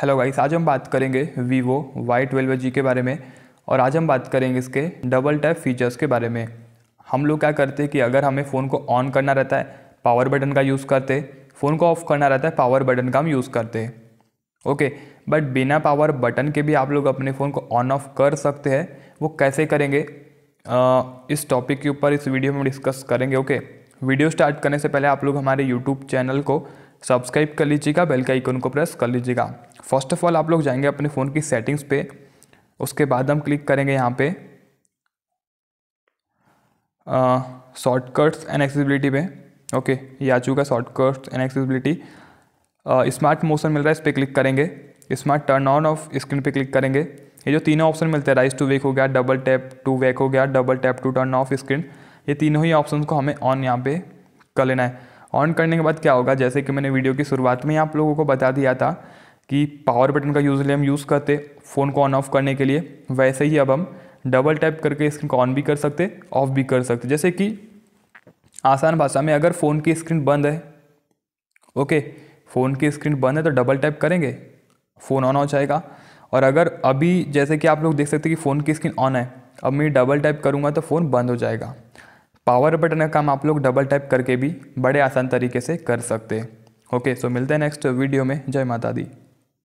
hello guys आज हम बात करेंगे वीवो वाई ट्वेल्व जी के बारे में और आज हम बात करेंगे इसके डबल टैप फीचर्स के बारे में हम लोग क्या करते हैं कि अगर हमें फ़ोन को ऑन करना रहता है पावर बटन का यूज़ करते फ़ोन को ऑफ़ करना रहता है पावर बटन का हम यूज़ करते हैं ओके बट बिना पावर बटन के भी आप लोग अपने फ़ोन को ऑन ऑफ कर सकते हैं वो कैसे करेंगे आ, इस टॉपिक के ऊपर इस वीडियो में डिस्कस करेंगे ओके वीडियो स्टार्ट करने से पहले आप लोग हमारे यूट्यूब चैनल को सब्सक्राइब कर लीजिएगा बेल का आइकन को प्रेस कर लीजिएगा फर्स्ट ऑफ ऑल आप लोग जाएंगे अपने फ़ोन की सेटिंग्स पे उसके बाद हम क्लिक करेंगे यहाँ पे शॉर्टकट्स एंड एक्सेसिबिलिटी पे ओके ये आ चुका shortcuts and accessibility smart motion मिल रहा है इस पर क्लिक करेंगे smart turn on off screen पे क्लिक करेंगे ये जो तीनों ऑप्शन मिलते हैं राइस टू वेक हो गया डबल टैप टू वेक हो गया double tap to turn off screen ये तीनों ही ऑप्शन को हमें ऑन यहाँ पे कर लेना है ऑन करने के बाद क्या होगा जैसे कि मैंने वीडियो की शुरुआत में ही आप लोगों को बता दिया था कि पावर बटन का यूजली हम यूज़ करते फ़ोन को ऑन ऑफ करने के लिए वैसे ही अब हम डबल टैप करके स्क्रीन को ऑन भी कर सकते ऑफ भी कर सकते जैसे कि आसान भाषा में अगर फ़ोन की स्क्रीन बंद है ओके फ़ोन की स्क्रीन बंद है तो डबल टैप करेंगे फ़ोन ऑन हो जाएगा और अगर अभी जैसे कि आप लोग देख सकते हैं कि फ़ोन की स्क्रीन ऑन है अब मैं डबल टैप करूँगा तो फ़ोन बंद हो जाएगा पावर बटन का काम आप लोग डबल टैप करके भी बड़े आसान तरीके से कर सकते हैं ओके सो मिलते हैं नेक्स्ट वीडियो में जय माता दी